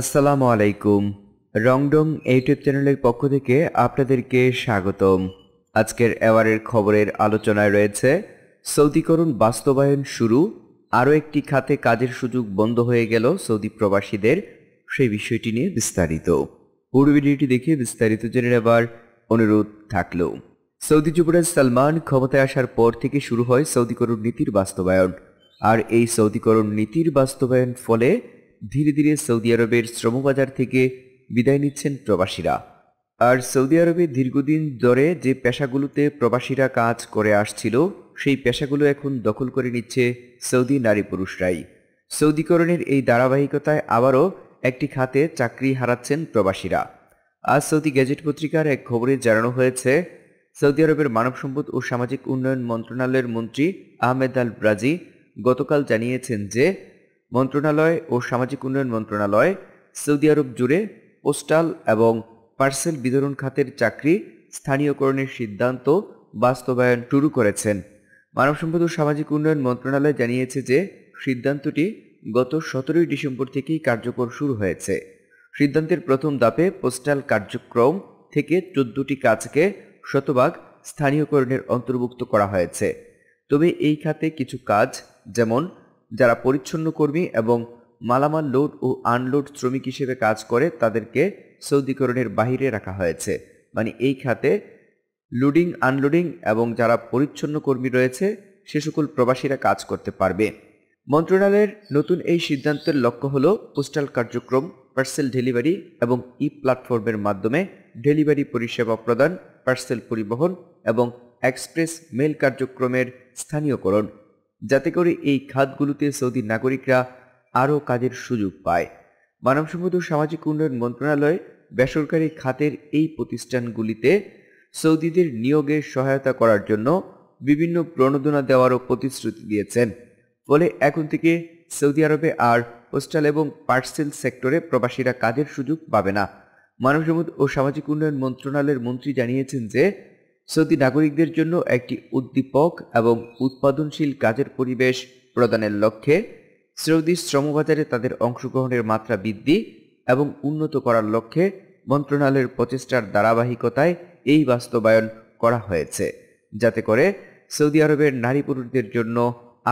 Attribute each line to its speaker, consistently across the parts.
Speaker 1: আসসালামু আলাইকুম রংডং ইউটিউব চ্যানেলের পক্ষ থেকে আপনাদেরকে স্বাগতম আজকের অ্যাওয়ারের খবরের আলোচনায় রয়েছে সৌদিকরণ বাস্তবায়ন শুরু আরও একটি খাতে কাজের সুযোগ বন্ধ হয়ে গেল সৌদি প্রবাসীদের সেই বিষয়টি নিয়ে বিস্তারিত পুরো ভিডিওটি দেখে বিস্তারিত জেনে নেবার অনুরোধ থাকল সৌদি যুবরাজ সালমান ক্ষমতায় আসার পর থেকে শুরু হয় সৌদিকরণ নীতির বাস্তবায়ন আর এই সৌদিকরণ নীতির বাস্তবায়ন ফলে ধীরে ধীরে সৌদি আরবের শ্রমবাজার থেকে বিদায় নিচ্ছেন প্রবাসীরা আর সৌদি আরবে দীর্ঘদিন ধরে যে পেশাগুলোতে প্রবাসীরা কাজ করে আসছিল সেই পেশাগুলো এখন দখল করে নিচ্ছে সৌদি নারী পুরুষরাই সৌদিকরণের এই ধারাবাহিকতায় আবারও একটি খাতে চাকরি হারাচ্ছেন প্রবাসীরা আজ সৌদি গ্যাজেট পত্রিকার এক খবরে জানানো হয়েছে সৌদি আরবের মানব সম্পদ ও সামাজিক উন্নয়ন মন্ত্রণালয়ের মন্ত্রী আহমেদ আল ব্রাজি গতকাল জানিয়েছেন যে মন্ত্রণালয় ও সামাজিক উন্নয়ন মন্ত্রণালয় সৌদি আরব জুড়ে পোস্টাল এবং পার্সেল বিতরণ খাতের চাকরি স্থানীয়করণের সিদ্ধান্ত বাস্তবায়ন শুরু করেছেন মানব সম্পদ ও সামাজিক উন্নয়ন মন্ত্রণালয় জানিয়েছে যে সিদ্ধান্তটি গত সতেরোই ডিসেম্বর থেকেই কার্যকর শুরু হয়েছে সিদ্ধান্তের প্রথম দাপে পোস্টাল কার্যক্রম থেকে চোদ্দটি কাজকে শতভাগ স্থানীয়করণের অন্তর্ভুক্ত করা হয়েছে তবে এই খাতে কিছু কাজ যেমন যারা পরিচ্ছন্ন কর্মী এবং মালামাল লোড ও আনলোড শ্রমিক হিসেবে কাজ করে তাদেরকে সৌদিকরণের বাহিরে রাখা হয়েছে মানে এই খাতে লোডিং আনলোডিং এবং যারা পরিচ্ছন্ন কর্মী রয়েছে সে সকল প্রবাসীরা কাজ করতে পারবে মন্ত্রণালয়ের নতুন এই সিদ্ধান্তের লক্ষ্য হল পোস্টাল কার্যক্রম পার্সেল ডেলিভারি এবং ই প্ল্যাটফর্মের মাধ্যমে ডেলিভারি পরিষেবা প্রদান পার্সেল পরিবহন এবং এক্সপ্রেস মেল কার্যক্রমের স্থানীয়করণ যাতে করে এই খাতগুলোতে সৌদি নাগরিকরা আরও কাজের সুযোগ পায় মানবসম্পদ ও সামাজিক উন্নয়ন মন্ত্রণালয় বেসরকারি খাতের এই প্রতিষ্ঠানগুলিতে সৌদিদের নিয়োগে সহায়তা করার জন্য বিভিন্ন প্রণোদনা দেওয়ারও প্রতিশ্রুতি দিয়েছেন ফলে এখন থেকে সৌদি আরবে আর পোস্টাল এবং পার্সেল সেক্টরে প্রবাসীরা কাজের সুযোগ পাবে না মানব সম্পদ ও সামাজিক উন্নয়ন মন্ত্রণালয়ের মন্ত্রী জানিয়েছেন যে সৌদি নাগরিকদের জন্য একটি উদ্দীপক এবং উৎপাদনশীল কাজের পরিবেশ প্রদানের লক্ষ্যে সৌদি শ্রমবাজারে তাদের অংশগ্রহণের মাত্রা বৃদ্ধি এবং উন্নত করার লক্ষ্যে মন্ত্রণালয়ের প্রচেষ্টার ধারাবাহিকতায় এই বাস্তবায়ন করা হয়েছে যাতে করে সৌদি আরবের নারী পুরুষদের জন্য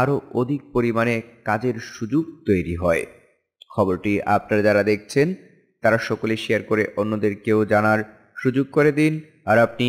Speaker 1: আরও অধিক পরিমাণে কাজের সুযোগ তৈরি হয় খবরটি আপনারা যারা দেখছেন তারা সকলে শেয়ার করে অন্যদেরকেও জানার সুযোগ করে দিন আর আপনি